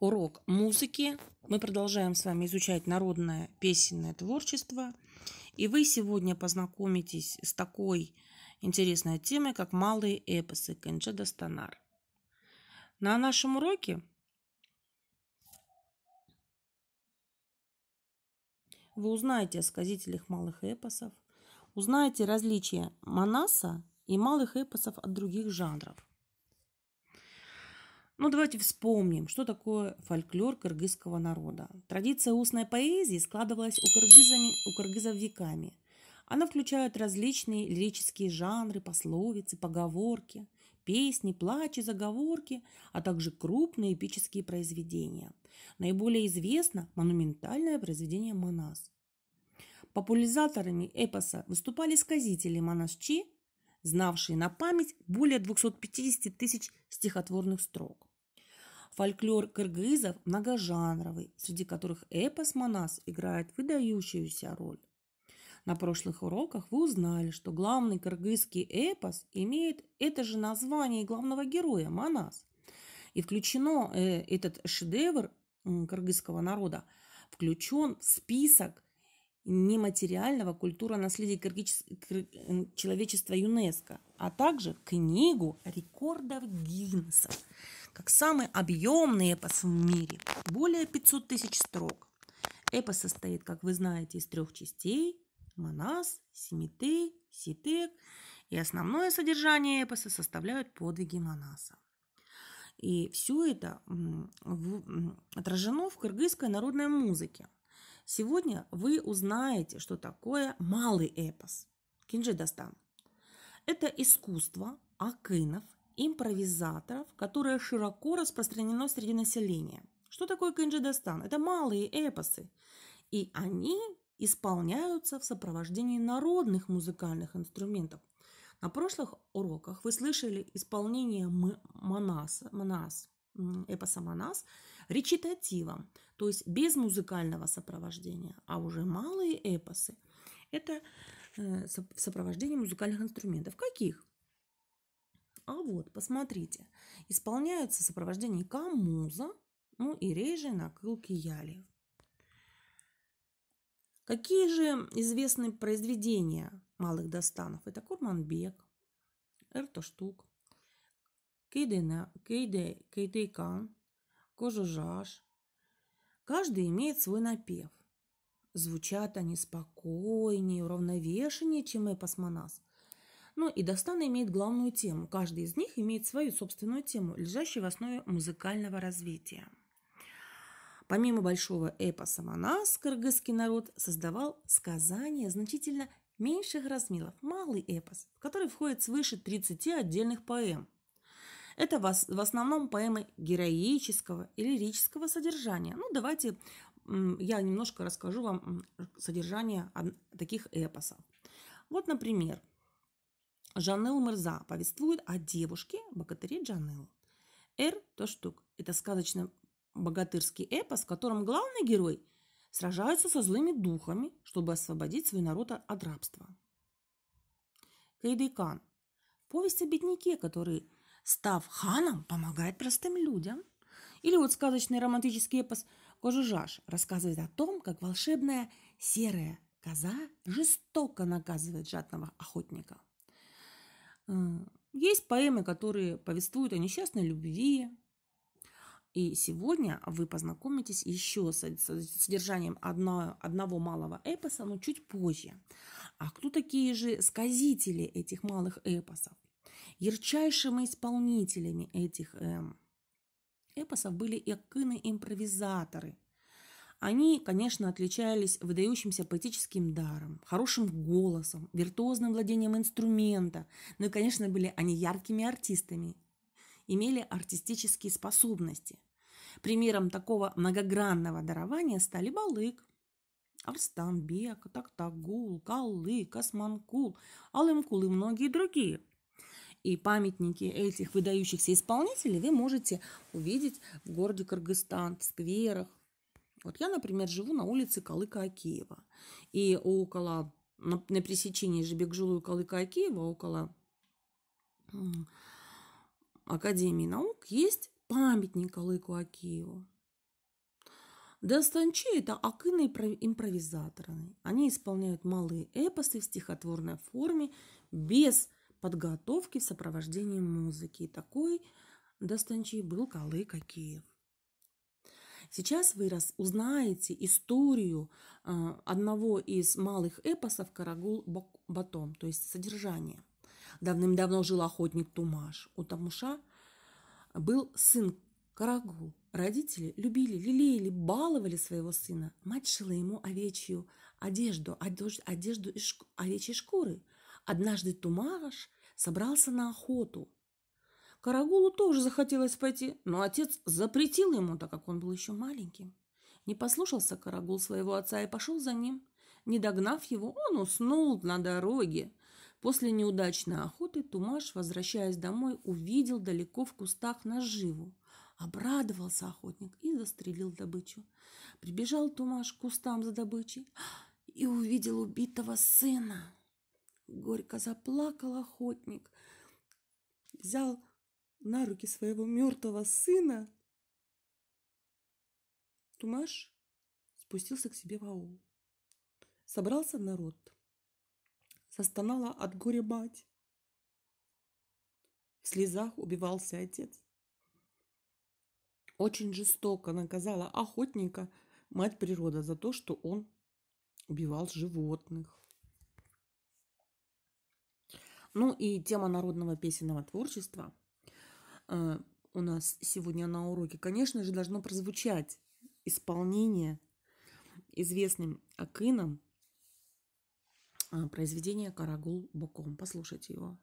урок музыки. Мы продолжаем с вами изучать народное песенное творчество. И вы сегодня познакомитесь с такой интересной темой, как малые эпосы Кенджа Дастанар. На нашем уроке вы узнаете о сказителях малых эпосов, узнаете различия Манаса и малых эпосов от других жанров – ну, давайте вспомним, что такое фольклор кыргызского народа. Традиция устной поэзии складывалась у, кыргызами, у кыргызов веками. Она включает различные лирические жанры, пословицы, поговорки, песни, плачи, заговорки, а также крупные эпические произведения. Наиболее известно монументальное произведение «Манас». Популяризаторами эпоса выступали сказители Манасчи, знавшие на память более 250 тысяч стихотворных строк. Фольклор кыргызов многожанровый, среди которых эпос «Манас» играет выдающуюся роль. На прошлых уроках вы узнали, что главный кыргызский эпос имеет это же название главного героя – Манас. И включено э, этот шедевр э, кыргызского народа, включен в список нематериального культура наследия кыргыз... кыр... человечества ЮНЕСКО, а также книгу рекордов Гиннесса – как самый объемный эпос в мире. Более 500 тысяч строк. Эпос состоит, как вы знаете, из трех частей. Манас, Семитей, Ситек. И основное содержание эпоса составляют подвиги Манаса. И все это отражено в кыргызской народной музыке. Сегодня вы узнаете, что такое малый эпос – кинджи дастан. Это искусство акынов импровизаторов, которое широко распространено среди населения. Что такое кенджидастан? Это малые эпосы. И они исполняются в сопровождении народных музыкальных инструментов. На прошлых уроках вы слышали исполнение манаса, манас, эпоса манас речитативом, то есть без музыкального сопровождения, а уже малые эпосы – это э, сопровождение музыкальных инструментов. Каких? А вот, посмотрите, исполняются сопровождение Камуза, ну и реже накыл Киялев. Какие же известны произведения малых достанов? Это Курманбек, Эртоштук, Кейдейкан, Кейде, Кейде Кожужаш. Каждый имеет свой напев. Звучат они спокойнее, уравновешеннее, чем эпос Монас – ну и Дастана имеет главную тему. Каждый из них имеет свою собственную тему, лежащую в основе музыкального развития. Помимо большого эпоса «Манас», кыргызский народ создавал сказания значительно меньших размеров, малый эпос, в который входит свыше 30 отдельных поэм. Это в основном поэмы героического и лирического содержания. Ну, давайте я немножко расскажу вам содержание таких эпосов. Вот, например, Жанел Мирза повествует о девушке богатыре Джанел. Эр штук. это сказочно-богатырский эпос, в котором главный герой сражается со злыми духами, чтобы освободить свой народ от рабства. Кайдайкан – повесть о бедняке, который, став ханом, помогает простым людям. Или вот сказочный романтический эпос Кожужаш рассказывает о том, как волшебная серая коза жестоко наказывает жадного охотника – Э, есть поэмы, которые повествуют о несчастной любви. И сегодня вы познакомитесь еще с содержанием одно, одного малого эпоса, но чуть позже. А кто такие же сказители этих малых эпосов? Ярчайшими исполнителями этих эм, эпосов были экыны-импровизаторы, они, конечно, отличались выдающимся поэтическим даром, хорошим голосом, виртуозным владением инструмента, но и, конечно, были они яркими артистами, имели артистические способности. Примером такого многогранного дарования стали Балык, Арстанбек, Тактагул, Калы, Косманкул, Алымкул и многие другие. И памятники этих выдающихся исполнителей вы можете увидеть в городе Кыргызстан, в скверах, вот я, например, живу на улице Калыка-Акеева. И около, на, на пресечении Жебекжулу и Калыка-Акеева, около Академии наук, есть памятник Калыку Акиеву. Дастанчи – это акыны импровизаторы. Они исполняют малые эпосы в стихотворной форме без подготовки в сопровождении музыки. И такой Дастанчи был Калык Акеев. Сейчас вы раз узнаете историю а, одного из малых эпосов «Карагул Батом», то есть содержание. Давным-давно жил охотник Тумаш. У Тамуша был сын Карагул. Родители любили, лелеяли, баловали своего сына. Мать шила ему овечью одежду, одежду, одежду из овечьей шкуры. Однажды Тумаш собрался на охоту – Карагулу тоже захотелось пойти, но отец запретил ему, так как он был еще маленьким. Не послушался Карагул своего отца и пошел за ним. Не догнав его, он уснул на дороге. После неудачной охоты Тумаш, возвращаясь домой, увидел далеко в кустах наживу. Обрадовался охотник и застрелил добычу. Прибежал Тумаш к кустам за добычей и увидел убитого сына. Горько заплакал охотник, взял на руки своего мертвого сына, Тумаш спустился к себе в аул. Собрался народ. Застонала от горя мать. В слезах убивался отец. Очень жестоко наказала охотника мать природа за то, что он убивал животных. Ну и тема народного песенного творчества – Э, у нас сегодня на уроке, конечно же, должно прозвучать исполнение известным акином э, произведения «Карагул боком». Послушайте его.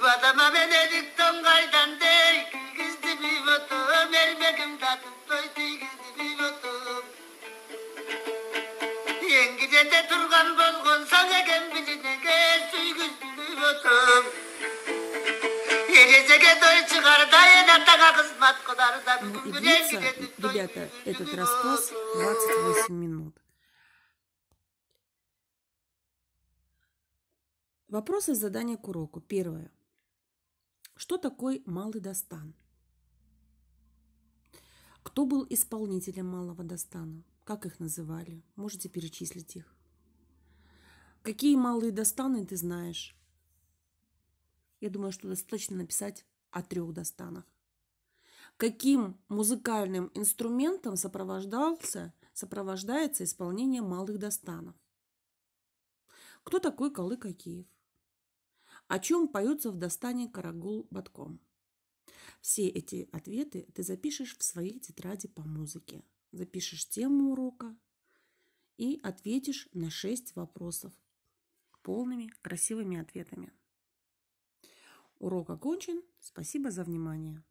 Vadama ben edikten kaydan değil, gizli bir vatam, elmedim tadım. Кеде Ребята, этот рассказ 28 минут. Вопросы задания к уроку. Первое. Что такое малый достан? Кто был исполнителем малого достана? Как их называли? Можете перечислить их? Какие малые достаны ты знаешь? Я думаю, что достаточно написать о трех достанах. Каким музыкальным инструментом сопровождался, сопровождается исполнение малых достанов? Кто такой Калык Акиев? О чем поется в достане «Карагул Батком»? Все эти ответы ты запишешь в своей тетради по музыке. Запишешь тему урока и ответишь на шесть вопросов полными красивыми ответами. Урок окончен. Спасибо за внимание.